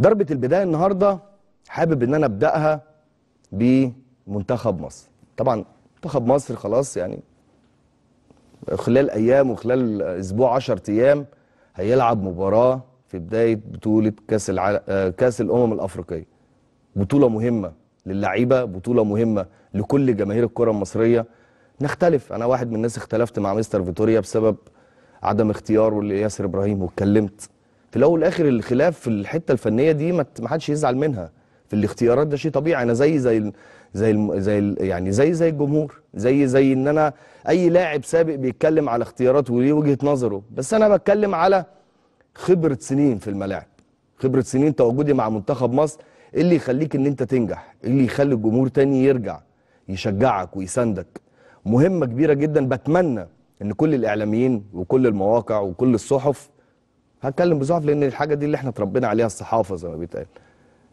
ضربه البدايه النهارده حابب ان انا ابداها بمنتخب مصر طبعا منتخب مصر خلاص يعني خلال ايام وخلال اسبوع 10 ايام هيلعب مباراه في بدايه بطوله كاس الع... كاس الامم الافريقيه بطوله مهمه للعيبه بطوله مهمه لكل جماهير الكره المصريه نختلف انا واحد من الناس اختلفت مع مستر فيتوريا بسبب عدم اختياره لياسر ابراهيم واتكلمت في الاول والاخر الخلاف في الحته الفنيه دي ما حدش يزعل منها في الاختيارات ده شيء طبيعي انا زي زي زي زي يعني زي زي الجمهور زي زي ان انا اي لاعب سابق بيتكلم على اختياراته وليه وجهه نظره بس انا بتكلم على خبره سنين في الملاعب خبره سنين تواجدي مع منتخب مصر إيه اللي يخليك ان انت تنجح إيه اللي يخلي الجمهور تاني يرجع يشجعك ويساندك مهمه كبيره جدا بتمنى ان كل الاعلاميين وكل المواقع وكل الصحف هتكلم بصحف لان الحاجه دي اللي احنا اتربينا عليها الصحافه زي ما بيتقال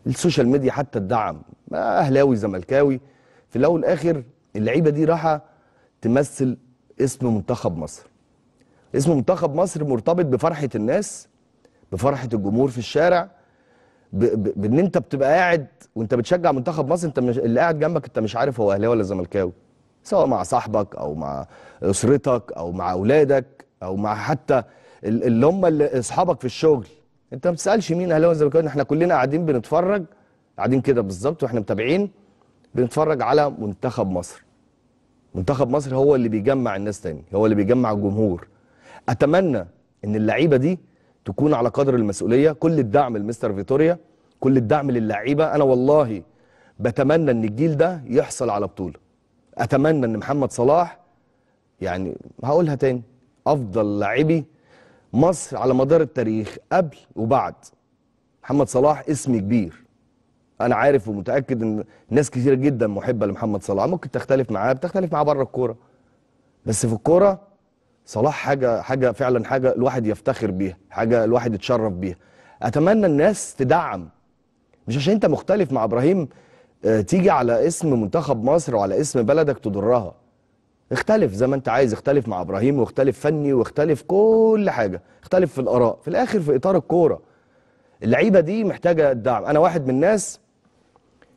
السوشيال ميديا حتى الدعم اهلاوي زملكاوي في الاول والاخر اللعيبه دي راحه تمثل اسم منتخب مصر اسم منتخب مصر مرتبط بفرحه الناس بفرحه الجمهور في الشارع بان انت بتبقى قاعد وانت بتشجع منتخب مصر انت مش اللي قاعد جنبك انت مش عارف هو اهلاوي ولا زملكاوي سواء مع صاحبك او مع اسرتك او مع اولادك او مع حتى اللي هم اللي اصحابك في الشغل انت ما بتسالش مين اهلاوي وزملكاوي احنا كلنا قاعدين بنتفرج قاعدين كده بالظبط واحنا متابعين بنتفرج على منتخب مصر منتخب مصر هو اللي بيجمع الناس تاني هو اللي بيجمع الجمهور اتمنى ان اللعيبه دي تكون على قدر المسؤوليه كل الدعم لمستر فيتوريا كل الدعم للعيبه انا والله بتمنى ان الجيل ده يحصل على بطوله اتمنى ان محمد صلاح يعني هقولها تاني افضل لاعبي مصر على مدار التاريخ قبل وبعد محمد صلاح اسم كبير انا عارف ومتاكد ان ناس كثيره جدا محبه لمحمد صلاح ممكن تختلف معاه بتختلف معاه بره الكوره بس في الكوره صلاح حاجه حاجه فعلا حاجه الواحد يفتخر بيها حاجه الواحد يتشرف بيها اتمنى الناس تدعم مش عشان انت مختلف مع ابراهيم آه، تيجي على اسم منتخب مصر وعلى اسم بلدك تضرها اختلف زي ما انت عايز اختلف مع ابراهيم واختلف فني واختلف كل حاجه اختلف في الاراء في الاخر في اطار الكوره اللعيبه دي محتاجه الدعم انا واحد من الناس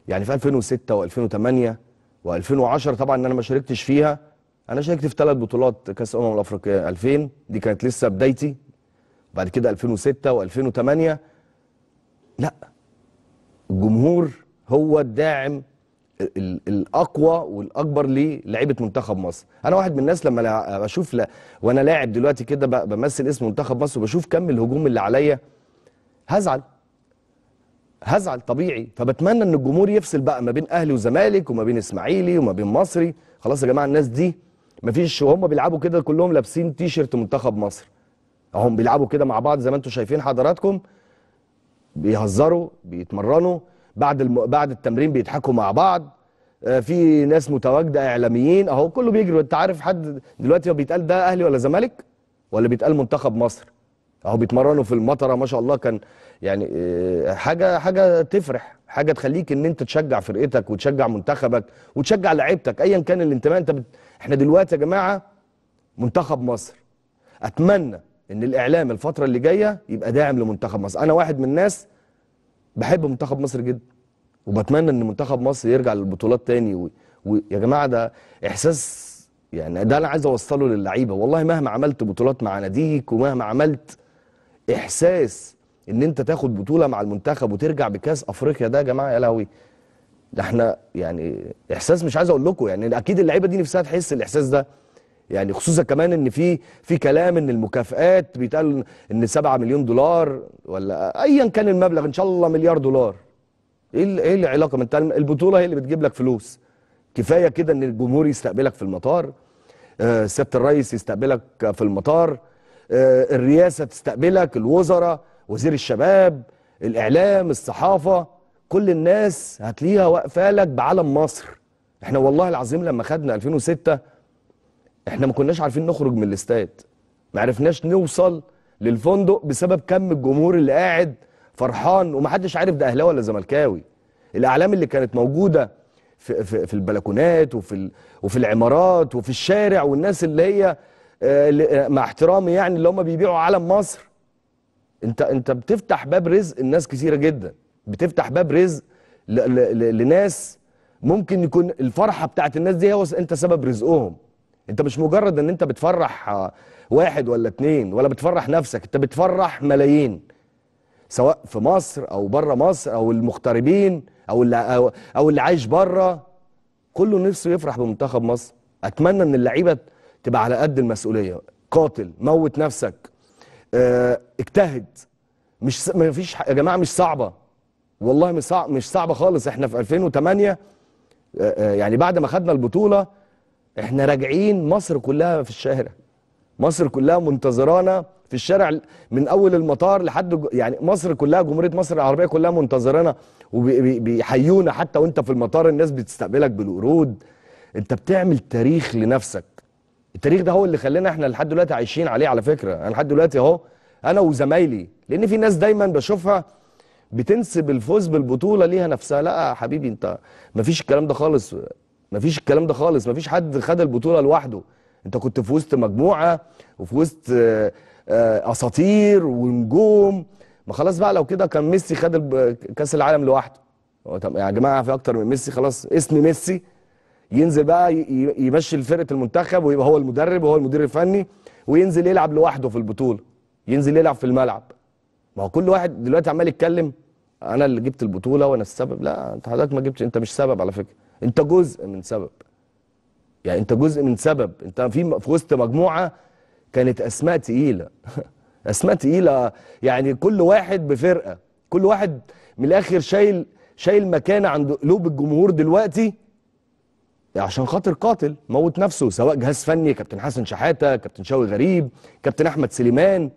يعني في 2006 و2008 و2010 طبعا انا ما شاركتش فيها انا شاركت في ثلاث بطولات كاس امم الافريقيه 2000 دي كانت لسه بدايتي بعد كده 2006 و2008 لا الجمهور هو الداعم الاقوى والاكبر للعيبه منتخب مصر انا واحد من الناس لما بشوف لا وانا لاعب دلوقتي كده بمثل اسم منتخب مصر وبشوف كم الهجوم اللي عليا هزعل هزعل طبيعي فبتمنى ان الجمهور يفصل بقى ما بين اهلي وزمالك وما بين اسماعيلي وما بين مصري خلاص يا جماعه الناس دي مفيش وهم بيلعبوا كده كلهم لابسين تي شيرت منتخب مصر هم بيلعبوا كده مع بعض زي ما انتم شايفين حضراتكم بيهزروا بيتمرنوا بعد الم... بعد التمرين بيضحكوا مع بعض آه، في ناس متواجده اعلاميين اهو كله بيجري وانت عارف حد دلوقتي هو بيتقال ده اهلي ولا زمالك ولا بيتقال منتخب مصر اهو بيتمرنوا في المطره ما شاء الله كان يعني آه، حاجه حاجه تفرح حاجه تخليك ان انت تشجع فرقتك وتشجع منتخبك وتشجع لعيبتك ايا كان الانتماء انت بت... احنا دلوقتي يا جماعه منتخب مصر اتمنى ان الاعلام الفتره اللي جايه يبقى داعم لمنتخب مصر انا واحد من الناس بحب منتخب مصر جدا وبتمنى ان منتخب مصر يرجع للبطولات تاني ويا و... جماعه ده احساس يعني ده انا عايز اوصله للعيبه والله مهما عملت بطولات مع ناديك ومهما عملت احساس ان انت تاخد بطوله مع المنتخب وترجع بكاس افريقيا ده يا جماعه يا لهوي احنا يعني احساس مش عايز اقول لكم يعني اكيد اللعيبه دي نفسها تحس الاحساس ده يعني خصوصا كمان ان في في كلام ان المكافئات بيتقال ان 7 مليون دولار ولا ايا كان المبلغ ان شاء الله مليار دولار ايه ايه العلاقه ما انت البطوله هي اللي بتجيب لك فلوس كفايه كده ان الجمهور يستقبلك في المطار آه سياده الرئيس يستقبلك في المطار آه الرئاسه تستقبلك الوزراء وزير الشباب الاعلام الصحافه كل الناس هتلاقيها واقفه لك بعلم مصر احنا والله العظيم لما خدنا 2006 احنا ما كناش عارفين نخرج من الاستاد ما عرفناش نوصل للفندق بسبب كم الجمهور اللي قاعد فرحان ومحدش عارف ده اهلاوي ولا زملكاوي الاعلام اللي كانت موجوده في, في, في البلكونات وفي وفي العمارات وفي الشارع والناس اللي هي آه،, اه مع احترامي يعني اللي هم بيبيعوا علم مصر انت انت بتفتح باب رزق لناس كثيره جدا بتفتح باب رزق لناس ممكن يكون الفرحه بتاعت الناس دي هو انت سبب رزقهم انت مش مجرد ان انت بتفرح آه، واحد ولا اتنين ولا بتفرح نفسك انت بتفرح ملايين سواء في مصر او بره مصر او المغتربين او اللي او, اللي عايش بره كله نفسه يفرح بمنتخب مصر اتمنى ان اللعيبه تبقى على قد المسؤوليه قاتل موت نفسك اه اجتهد مش ما فيش يا جماعه مش صعبه والله مش مش صعبه خالص احنا في 2008 آه،, اه يعني بعد ما خدنا البطوله احنا راجعين مصر كلها في الشارع مصر كلها منتظرانا في الشارع من اول المطار لحد يعني مصر كلها جمهوريه مصر العربيه كلها منتظرانا وبيحيونا حتى وانت في المطار الناس بتستقبلك بالورود انت بتعمل تاريخ لنفسك التاريخ ده هو اللي خلانا احنا لحد دلوقتي عايشين عليه على فكره انا لحد دلوقتي اهو انا وزمايلي لان في ناس دايما بشوفها بتنسب الفوز بالبطوله ليها نفسها لا يا حبيبي انت مفيش الكلام ده خالص مفيش الكلام ده خالص مفيش حد خد البطوله لوحده انت كنت في وسط مجموعه وفي وسط آه، آه، اساطير ونجوم ما خلاص بقى لو كده كان ميسي خد كاس العالم لوحده طب يا جماعه في اكتر من ميسي خلاص اسم ميسي ينزل بقى يمشي فرقه المنتخب ويبقى هو المدرب وهو المدير الفني وينزل يلعب لوحده في البطوله ينزل يلعب في الملعب ما هو كل واحد دلوقتي عمال يتكلم انا اللي جبت البطوله وانا السبب لا انت حضرتك ما جبتش انت مش سبب على فكره انت جزء من سبب يعني انت جزء من سبب انت في في وسط مجموعه كانت اسماء تقيله اسماء تقيله يعني كل واحد بفرقه كل واحد من الاخر شايل شايل مكانه عند قلوب الجمهور دلوقتي عشان خاطر قاتل موت نفسه سواء جهاز فني كابتن حسن شحاته كابتن شوقي غريب كابتن احمد سليمان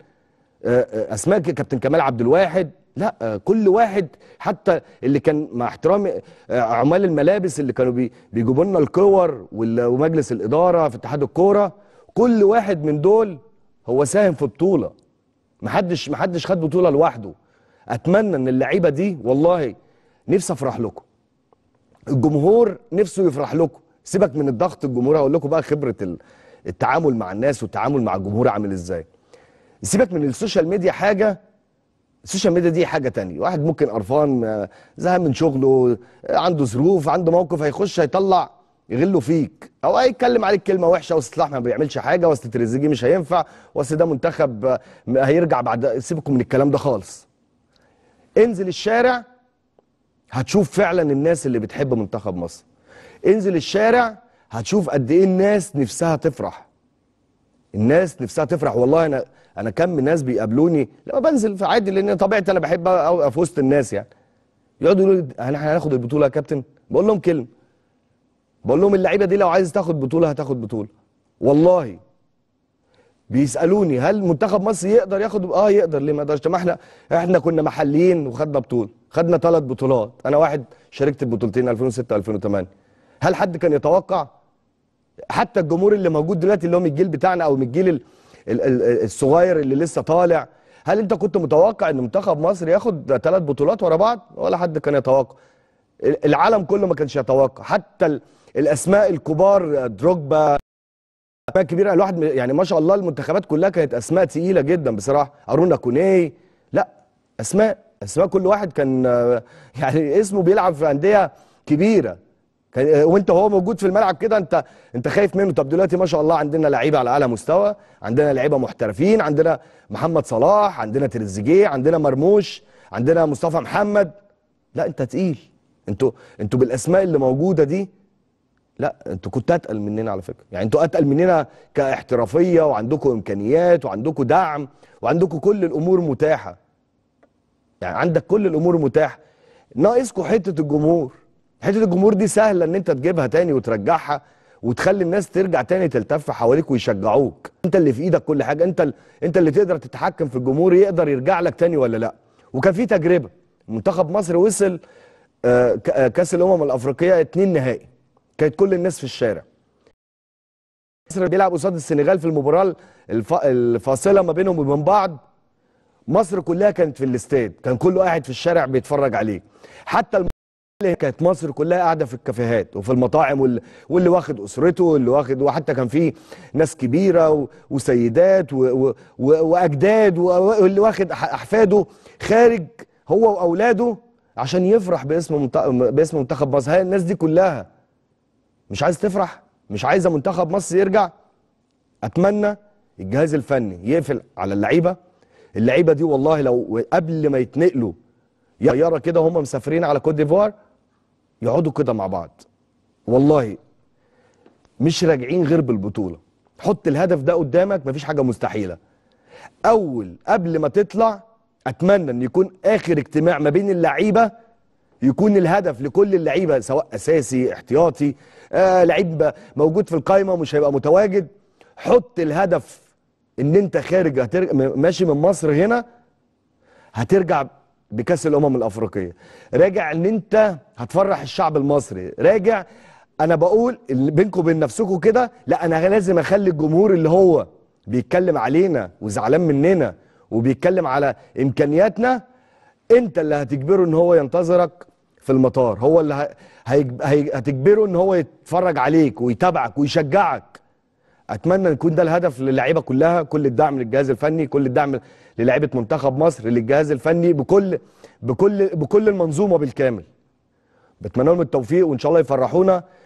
آه، آه، اسماء كابتن كمال عبد الواحد لا آه، كل واحد حتى اللي كان مع احترامي آه، عمال الملابس اللي كانوا بيجيبوا لنا الكور ومجلس الاداره في اتحاد الكوره كل واحد من دول هو ساهم في بطوله محدش محدش خد بطوله لوحده اتمنى ان اللعيبه دي والله نفسي افرح لكم الجمهور نفسه يفرح لكم سيبك من الضغط الجمهور هقول لكم بقى خبره التعامل مع الناس والتعامل مع الجمهور عامل ازاي سيبك من السوشيال ميديا حاجه السوشيال ميديا دي حاجه تانية واحد ممكن قرفان آه، زهق من شغله آه، عنده ظروف عنده موقف هيخش هيطلع يغلوا فيك او هيتكلم عليك كلمه وحشه واصل ما بيعملش حاجه واصل تريزيجيه مش هينفع واصل ده منتخب آه، هيرجع بعد سيبكم من الكلام ده خالص انزل الشارع هتشوف فعلا الناس اللي بتحب منتخب مصر انزل الشارع هتشوف قد ايه الناس نفسها تفرح الناس نفسها تفرح والله انا انا كم ناس بيقابلوني لما بنزل في عادي لان طبيعتي انا بحب اوقف في وسط الناس يعني يقعدوا يقولوا لي احنا هناخد البطوله يا كابتن بقول لهم كلمه بقول لهم اللعيبه دي لو عايز تاخد بطوله هتاخد بطوله والله بيسالوني هل منتخب مصر يقدر ياخد اه يقدر ليه ما يقدرش ما احنا احنا كنا محليين وخدنا بطوله خدنا ثلاث بطولات انا واحد شاركت في بطولتين 2006 2008 هل حد كان يتوقع حتى الجمهور اللي موجود دلوقتي اللي هو من الجيل بتاعنا او من الجيل الصغير اللي لسه طالع هل انت كنت متوقع ان منتخب مصر ياخد ثلاث بطولات ورا بعض ولا حد كان يتوقع العالم كله ما كانش يتوقع حتى الاسماء الكبار دروجبا اسماء كبيره الواحد يعني ما شاء الله المنتخبات كلها كانت اسماء ثقيله جدا بصراحه ارونا كوني لا اسماء اسماء كل واحد كان آه، يعني اسمه بيلعب في انديه كبيره آه، وانت هو موجود في الملعب كده انت انت خايف منه طب دلوقتي ما شاء الله عندنا لعيبه على اعلى مستوى عندنا لعيبه محترفين عندنا محمد صلاح عندنا تريزيجيه عندنا مرموش عندنا مصطفى محمد لا انت تقيل انتوا انتوا بالاسماء اللي موجوده دي لا انتوا كنتوا اتقل مننا على فكره يعني انتوا اتقل مننا كاحترافيه وعندكم امكانيات وعندكم دعم وعندكم كل الامور متاحه يعني عندك كل الامور متاحه ناقصكم حته الجمهور حته الجمهور دي سهله ان انت تجيبها تاني وترجعها وتخلي الناس ترجع تاني تلتف حواليك ويشجعوك انت اللي في ايدك كل حاجه انت ال... انت اللي تقدر تتحكم في الجمهور يقدر يرجع لك تاني ولا لا وكان في تجربه منتخب مصر وصل آه، آه، كاس الامم الافريقيه اتنين نهائي كانت كل الناس في الشارع مصر بيلعب قصاد السنغال في المباراه الف... الفاصله ما بينهم وبين بعض مصر كلها كانت في الاستاد كان كله قاعد في الشارع بيتفرج عليه حتى الم... اللي كانت مصر كلها قاعده في الكافيهات وفي المطاعم وال... واللي واخد اسرته واللي واخد وحتى كان في ناس كبيره و... وسيدات و... و... واجداد و... واللي واخد احفاده خارج هو واولاده عشان يفرح باسم منت... باسم منتخب مصر هاي الناس دي كلها مش عايز تفرح مش عايزه منتخب مصر يرجع اتمنى الجهاز الفني يقفل على اللعيبه اللعيبه دي والله لو قبل ما يتنقلوا يارا كده هم مسافرين على كوت ديفوار يقعدوا كده مع بعض والله مش راجعين غير بالبطوله حط الهدف ده قدامك مفيش حاجه مستحيله اول قبل ما تطلع اتمنى ان يكون اخر اجتماع ما بين اللعيبه يكون الهدف لكل اللعيبه سواء اساسي احتياطي آه لعيب موجود في القائمه مش هيبقى متواجد حط الهدف ان انت خارج هترج... ماشي من مصر هنا هترجع بكاس الامم الافريقيه راجع ان انت هتفرح الشعب المصري راجع انا بقول بينكم وبين نفسكم كده لا انا لازم اخلي الجمهور اللي هو بيتكلم علينا وزعلان مننا وبيتكلم على امكانياتنا انت اللي هتجبره ان هو ينتظرك في المطار هو اللي هتجبره ان هو يتفرج عليك ويتابعك ويشجعك اتمنى يكون ده الهدف للعيبه كلها كل الدعم للجهاز الفني كل الدعم للعيبه منتخب مصر للجهاز الفني بكل بكل بكل المنظومه بالكامل بتمنى لهم التوفيق وان شاء الله يفرحونا